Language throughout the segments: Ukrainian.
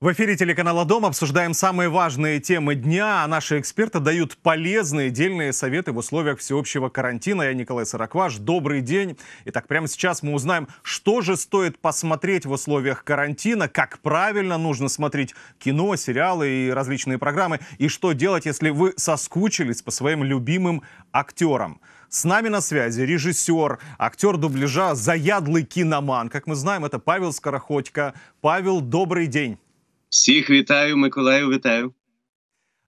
В эфире телеканала «Дом» обсуждаем самые важные темы дня, а наши эксперты дают полезные, дельные советы в условиях всеобщего карантина. Я Николай Саракваш, добрый день. Итак, прямо сейчас мы узнаем, что же стоит посмотреть в условиях карантина, как правильно нужно смотреть кино, сериалы и различные программы, и что делать, если вы соскучились по своим любимым актерам. С нами на связи режиссер, актер дубляжа, заядлый киноман. Как мы знаем, это Павел Скороходько. Павел, добрый день. Всех вітаю, Миколаю, вітаю.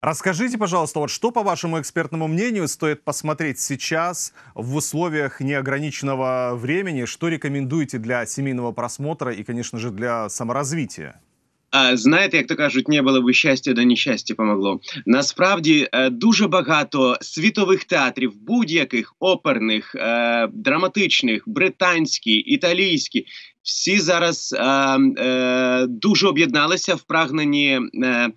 Расскажите, пожалуйста, вот что, по вашему экспертному мнению, стоит посмотреть сейчас в условиях неограниченного времени? Что рекомендуете для семейного просмотра и, конечно же, для саморазвития? А, Знаєте, як то кажуть, не було б щастя, до нещастя помогло. Насправді дуже багато світових театрів, будь-яких оперних, драматичних, британські, італійські, всі зараз е, е, дуже об'єдналися в прагненні е,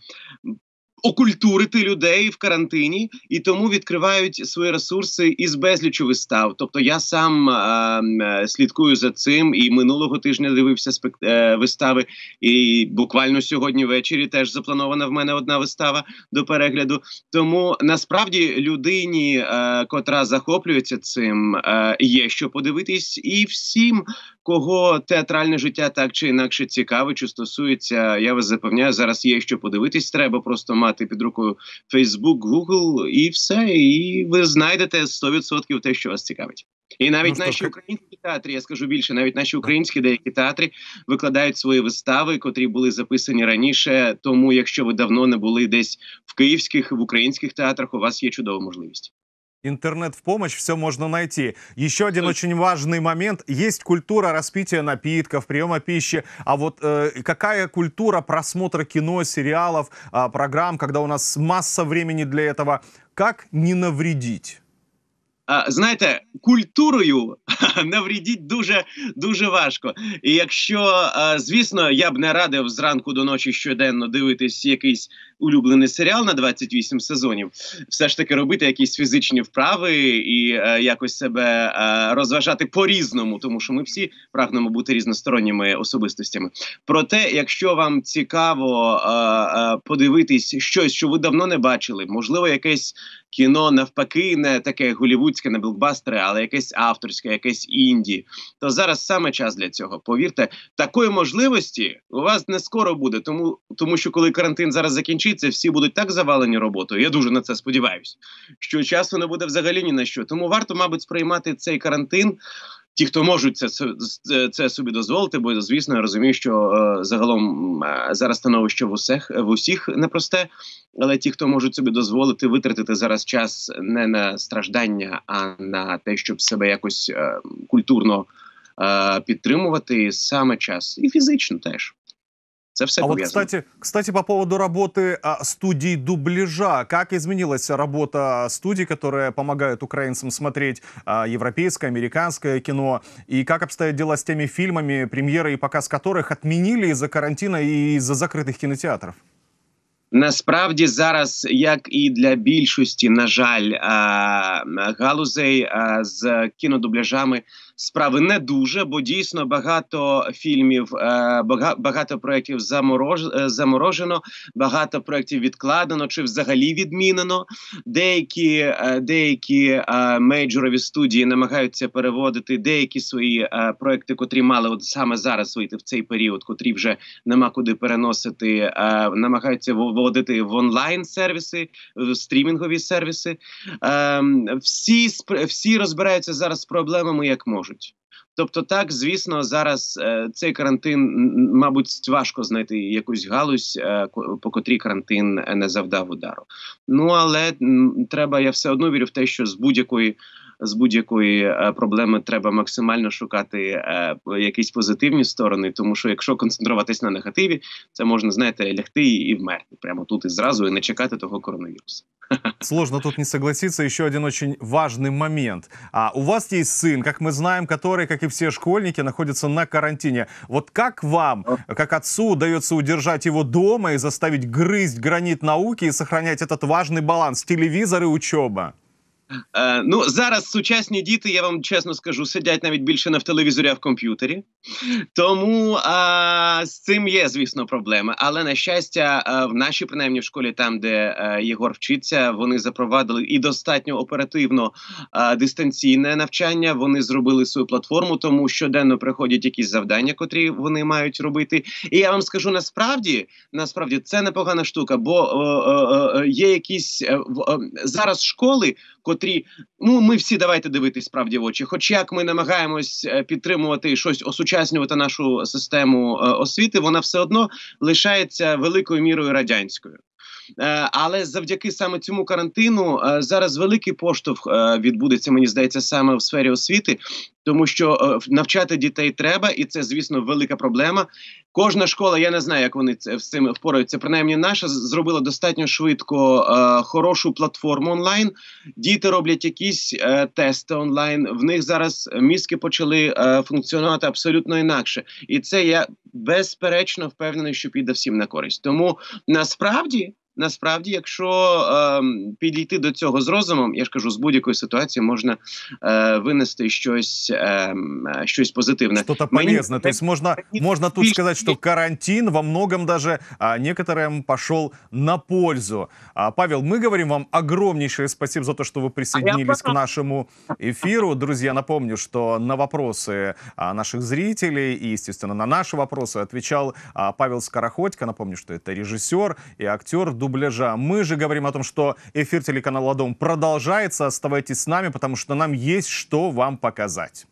окультурити людей в карантині і тому відкривають свої ресурси із безлічу вистав. Тобто, я сам ем, е, слідкую за цим і минулого тижня дивився спект... е, вистави. І буквально сьогодні ввечері теж запланована в мене одна вистава до перегляду. Тому насправді людині, е, котра захоплюється цим, е, є що подивитись, і всім кого театральне життя так чи інакше цікаве, чи стосується. Я вас запевняю, зараз є що подивитись. Треба просто мати під рукою Facebook, Google і все. І ви знайдете 100% те, що вас цікавить. І навіть ну, наші українські театри, я скажу більше, навіть наші українські деякі театри викладають свої вистави, котрі були записані раніше. Тому, якщо ви давно не були десь в київських в українських театрах, у вас є чудова можливість. Интернет в помощь, все можно найти. Еще один очень важный момент. Есть культура распития напитков, приема пищи. А вот э, какая культура просмотра кино, сериалов, э, программ, когда у нас масса времени для этого? Как не навредить? Знаєте, культурою наврідіть дуже дуже важко. І якщо звісно, я б не радив зранку до ночі щоденно дивитись якийсь улюблений серіал на 28 сезонів, все ж таки робити якісь фізичні вправи і е, якось себе е, розважати по різному, тому що ми всі прагнемо бути різносторонніми особистостями. Проте, якщо вам цікаво е, подивитись щось, що ви давно не бачили, можливо, якесь кіно навпаки не таке голівудське, не блокбастере, але якесь авторське, якесь інді. То зараз саме час для цього. Повірте, такої можливості у вас не скоро буде. Тому тому що коли карантин зараз закінчиться, всі будуть так завалені роботою. Я дуже на це сподіваюся, що часу не буде взагалі ні на що. Тому варто, мабуть, сприймати цей карантин. Ті, хто можуть це це собі дозволити, бо звісно я розумію, що е, загалом е, зараз становище в усіх в усіх непросте. Але ті, хто можуть собі дозволити витратити зараз час не на страждання, а на те, щоб себе якось е, культурно е, підтримувати, саме час і фізично теж. Це все а от, кстати, кстати, по поводу работы а, студий дубляжа. Как изменилась работа студий, которые помогают украинцам смотреть а, европейское, американское кино? И как обстоят дела с теми фильмами, премьеры и показ которых отменили из-за карантина и из-за закритих кінотеатрів? Насправді зараз, як і для більшості, на жаль, а, галузей з кінодубляжами справи не дуже, бо дійсно багато фільмів, е, багато проєктів е, заморожено, багато проєктів відкладено чи взагалі відмінено. Деякі е, деякі мейджорові студії намагаються переводити деякі свої проекти, котрі мали от саме зараз вийти в цей період, котрі вже нема куди переносити, намагаються вводити в онлайн сервіси, в стрімінгові сервіси. Ем, всі всі розбираються зараз з проблемами як можна можуть. Тобто, так звісно, зараз е, цей карантин, мабуть, важко знайти якусь галузь, е, по котрій карантин не завдав удару. Ну але треба, я все одно вірю в те, що з будь-якої з будь-якої е, проблеми треба максимально шукати е, якісь позитивні сторони, тому що якщо концентруватись на негативі, це можна знаєте, лягти і вмерти прямо тут і зразу, і не чекати того коронавірусу. Сложно тут не согласиться. Еще один очень важный момент. А, у вас есть сын, как мы знаем, который, как и все школьники, находится на карантине. Вот как вам, как отцу, удается удержать его дома и заставить грызть гранит науки и сохранять этот важный баланс телевизор и учеба? Е, ну зараз сучасні діти, я вам чесно скажу, сидять навіть більше не в телевізорі, а в комп'ютері. Тому е, з цим є, звісно, проблеми. Але на щастя, е, в нашій принаймні в школі, там де е, Єгор вчиться, вони запровадили і достатньо оперативно дистанційне навчання. Вони зробили свою платформу, тому щоденно приходять якісь завдання, котрі вони мають робити. І я вам скажу насправді, насправді це непогана штука, бо є якісь зараз школи, котрі котрі ну ми всі давайте дивитись справді в очі. Хоч як ми намагаємось е, підтримувати щось осучаснювати нашу систему е, освіти, вона все одно лишається великою мірою радянською. Е, але завдяки саме цьому карантину е, зараз великий поштовх е, відбудеться. Мені здається, саме в сфері освіти, тому що навчати дітей треба, і це звісно велика проблема. Кожна школа, я не знаю, як вони це з цим впораються. Принаймні, наша зробила достатньо швидко е, хорошу платформу онлайн. Діти роблять якісь е, тести онлайн. В них зараз мізки почали е, функціонувати абсолютно інакше, і це я безперечно впевнений, що піде всім на користь. Тому насправді Насправді, якщо е, підійти до цього з розумом, я ж кажу, з будь-якої ситуації можна е, винести щось е, щось позитивне. Что-то полезное. Мені... То есть можно, можно тут сказати, що карантин во многом даже а, некоторым пошел на пользу. А, Павел, мы говорим вам огромнейшее спасибо за то, что вы а присоединились а к нашему эфиру. Друзья, напомню, что на вопросы а, наших зрителей и, естественно, на наши вопросы отвечал а, Павел Скороходько. Напомню, что это режиссер и актер дубляжа. Мы же говорим о том, что эфир телеканала «Дом» продолжается. Оставайтесь с нами, потому что нам есть что вам показать.